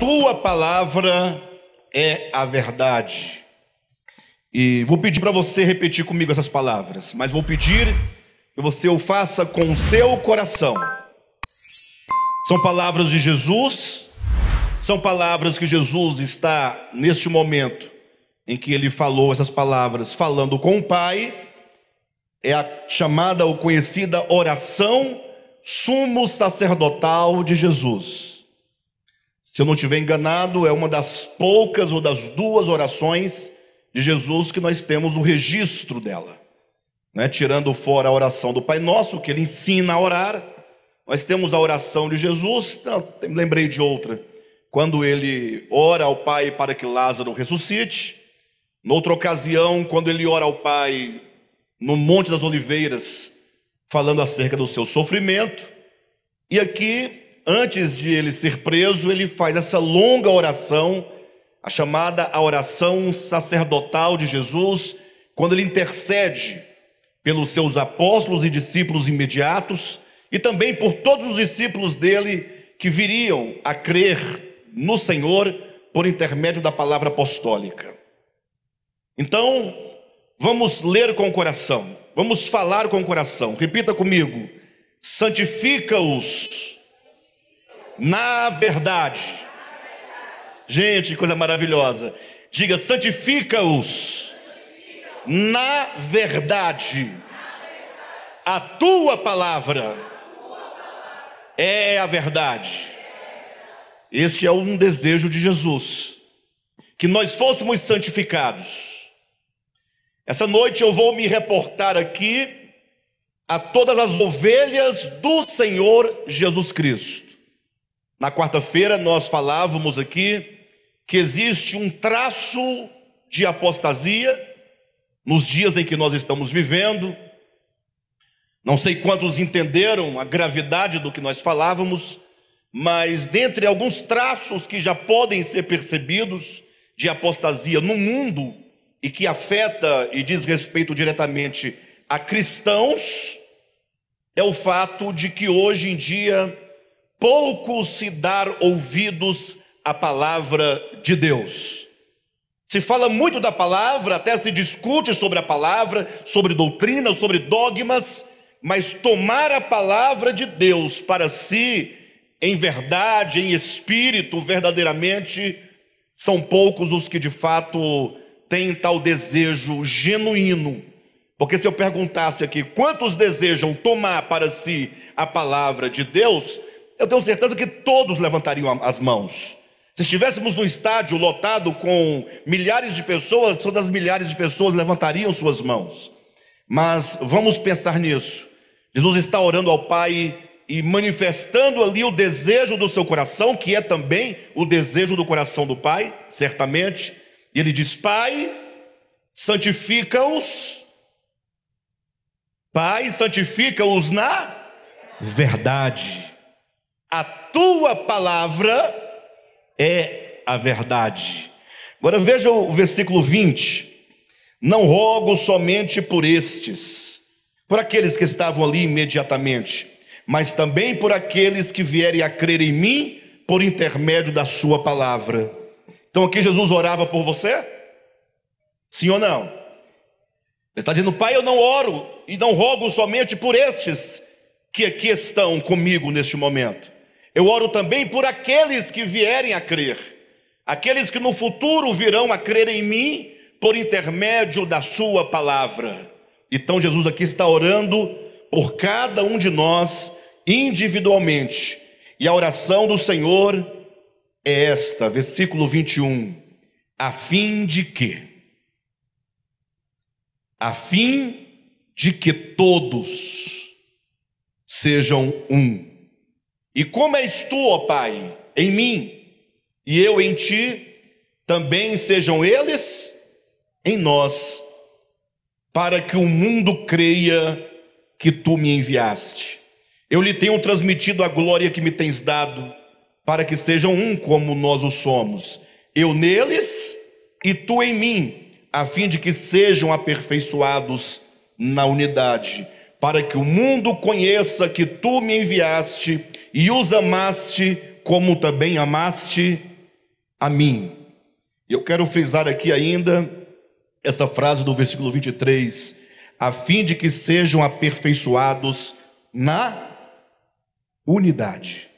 tua palavra é a verdade. E vou pedir para você repetir comigo essas palavras, mas vou pedir que você o faça com o seu coração. São palavras de Jesus, são palavras que Jesus está neste momento em que ele falou essas palavras, falando com o Pai, é a chamada ou conhecida oração sumo sacerdotal de Jesus. Se eu não estiver enganado, é uma das poucas ou das duas orações de Jesus que nós temos o registro dela. Né? Tirando fora a oração do Pai Nosso, que ele ensina a orar, nós temos a oração de Jesus, não, tá, lembrei de outra, quando ele ora ao Pai para que Lázaro ressuscite, noutra ocasião, quando ele ora ao Pai no Monte das Oliveiras, falando acerca do seu sofrimento, e aqui antes de ele ser preso, ele faz essa longa oração, a chamada a oração sacerdotal de Jesus, quando ele intercede pelos seus apóstolos e discípulos imediatos e também por todos os discípulos dele que viriam a crer no Senhor por intermédio da palavra apostólica. Então, vamos ler com o coração, vamos falar com o coração. Repita comigo: santifica-os na verdade. Gente, que coisa maravilhosa. Diga, santifica-os na verdade. A tua palavra é a verdade. Esse é um desejo de Jesus, que nós fôssemos santificados. Essa noite eu vou me reportar aqui a todas as ovelhas do Senhor Jesus Cristo. Na quarta-feira nós falávamos aqui que existe um traço de apostasia nos dias em que nós estamos vivendo. Não sei quantos entenderam a gravidade do que nós falávamos, mas dentre alguns traços que já podem ser percebidos de apostasia no mundo e que afeta e diz respeito diretamente a cristãos, é o fato de que hoje em dia pouco se dar ouvidos à palavra de Deus. Se fala muito da palavra, até se discute sobre a palavra, sobre doutrina, sobre dogmas, mas tomar a palavra de Deus para si, em verdade, em espírito, verdadeiramente, são poucos os que de fato têm tal desejo genuíno. Porque se eu perguntasse aqui quantos desejam tomar para si a palavra de Deus, eu tenho certeza que todos levantariam as mãos. Se estivéssemos no estádio lotado com milhares de pessoas, todas as milhares de pessoas levantariam suas mãos. Mas vamos pensar nisso. Jesus está orando ao Pai e manifestando ali o desejo do seu coração, que é também o desejo do coração do Pai, certamente. E ele diz: Pai, santifica-os. Pai, santifica-os na verdade a tua palavra é a verdade. Agora veja o versículo 20: Não rogo somente por estes, por aqueles que estavam ali imediatamente, mas também por aqueles que vierem a crer em mim por intermédio da sua palavra. Então aqui Jesus orava por você? Sim ou não? Ele está dizendo, Pai, eu não oro e não rogo somente por estes que aqui estão comigo neste momento, eu oro também por aqueles que vierem a crer, aqueles que no futuro virão a crer em mim por intermédio da Sua palavra. Então, Jesus aqui está orando por cada um de nós individualmente, e a oração do Senhor é esta, versículo 21, a fim de que, a fim de que todos sejam um e como és tu, ó Pai, em mim, e eu em ti, também sejam eles em nós, para que o mundo creia que tu me enviaste. Eu lhe tenho transmitido a glória que me tens dado, para que sejam um como nós o somos, eu neles e tu em mim, a fim de que sejam aperfeiçoados na unidade, para que o mundo conheça que tu me enviaste e os amaste como também amaste a mim. Eu quero frisar aqui ainda essa frase do versículo 23, a fim de que sejam aperfeiçoados na unidade.